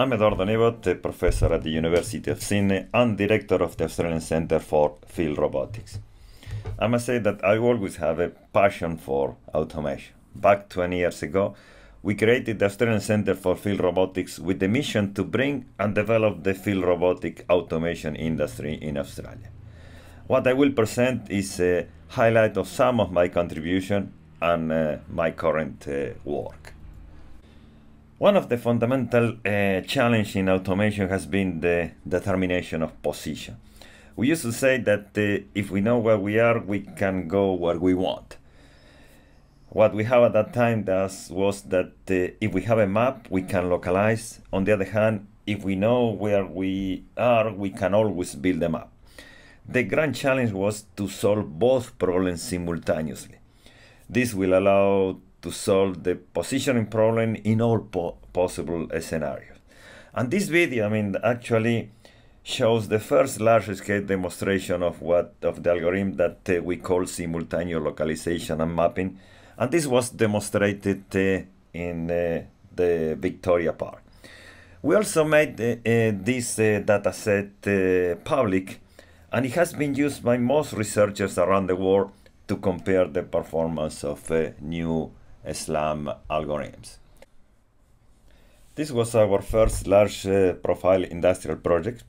I'm Eduardo Nebot, a professor at the University of Sydney and director of the Australian Centre for Field Robotics. I must say that I always have a passion for automation. Back 20 years ago, we created the Australian Centre for Field Robotics with the mission to bring and develop the field robotic automation industry in Australia. What I will present is a highlight of some of my contribution and uh, my current uh, work. One of the fundamental uh, challenges in automation has been the determination of position. We used to say that uh, if we know where we are, we can go where we want. What we have at that time does, was that uh, if we have a map, we can localize. On the other hand, if we know where we are, we can always build a map. The grand challenge was to solve both problems simultaneously. This will allow to solve the positioning problem in all po possible scenarios. And this video, I mean, actually shows the first large-scale demonstration of what of the algorithm that uh, we call simultaneous localization and mapping, and this was demonstrated uh, in uh, the Victoria Park. We also made uh, uh, this uh, dataset public, and it has been used by most researchers around the world to compare the performance of new SLAM algorithms. This was our first large uh, profile industrial project.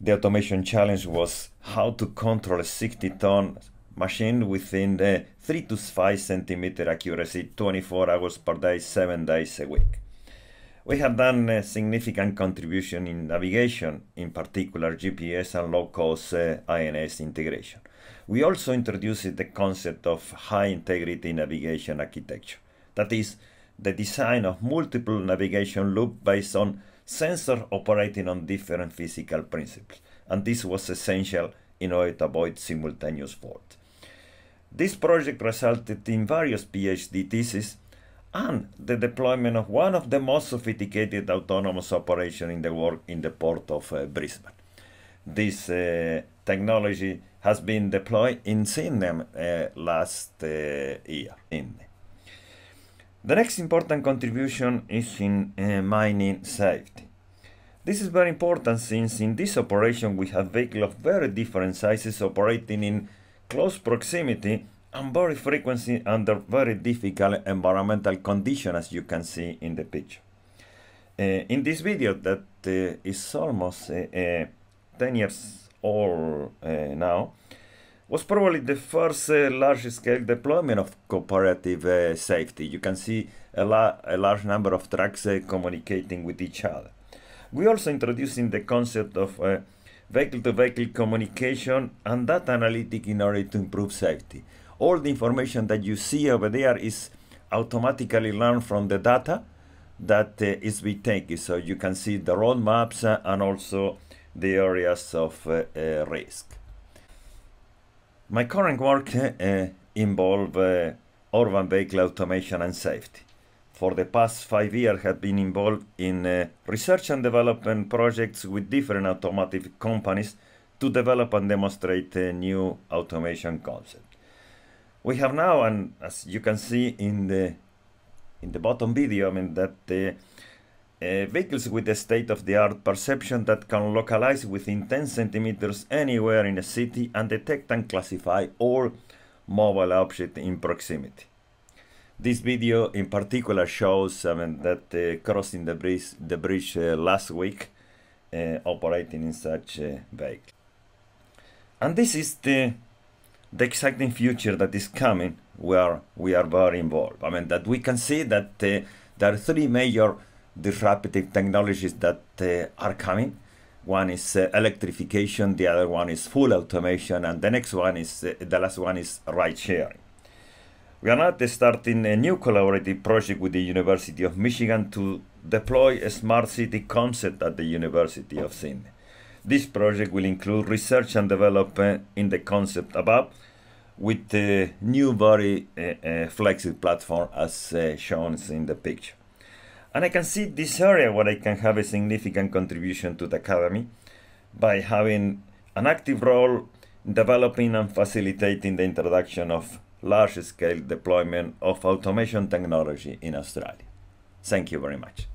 The automation challenge was how to control a 60 ton machine within the uh, 3 to 5 centimeter accuracy 24 hours per day, 7 days a week. We have done a significant contribution in navigation, in particular GPS and low-cost uh, INS integration. We also introduced the concept of high-integrity navigation architecture, that is, the design of multiple navigation loops based on sensors operating on different physical principles, and this was essential in order to avoid simultaneous fault. This project resulted in various PhD theses and the deployment of one of the most sophisticated autonomous operations in the world in the port of uh, Brisbane. This uh, technology has been deployed in Sydney uh, last uh, year. The next important contribution is in uh, mining safety. This is very important since in this operation we have vehicles of very different sizes operating in close proximity and very frequently under very difficult environmental conditions as you can see in the picture. Uh, in this video that uh, is almost uh, uh 10 years old uh, now, was probably the first uh, large-scale deployment of cooperative safety. You can see a, la a large number of trucks communicating with each other. We also introducing the concept of vehicle-to-vehicle -vehicle communication and data analytic in order to improve safety all the information that you see over there is automatically learned from the data that uh, is we take. So you can see the roadmaps uh, and also the areas of uh, uh risk. My current work uh, uh involves uh, urban vehicle automation and safety. For the past five years, have been involved in research and development projects with different automotive companies to develop and demonstrate new automation concepts we have now, and as you can see in the in the bottom video, I mean that the uh, vehicles with the state-of-the-art perception that can localize within 10 centimeters anywhere in a city and detect and classify all mobile objects in proximity. This video in particular shows I mean, that uh, crossing the bridge, the bridge uh, last week uh, operating in such a vehicle. And this is the the exciting future that is coming where we are very involved. I mean, that we can see that uh, there are three major disruptive technologies that uh, are coming. One is uh, electrification, the other one is full automation, and the next one is, uh, the last one is ride sharing. We are now starting a new collaborative project with the University of Michigan to deploy a smart city concept at the University of Sydney. This project will include research and development in the concept above with the new very uh, uh, platform as uh, shown in the picture. And I can see this area where I can have a significant contribution to the academy by having an active role in developing and facilitating the introduction of large-scale deployment of automation technology in Australia. Thank you very much.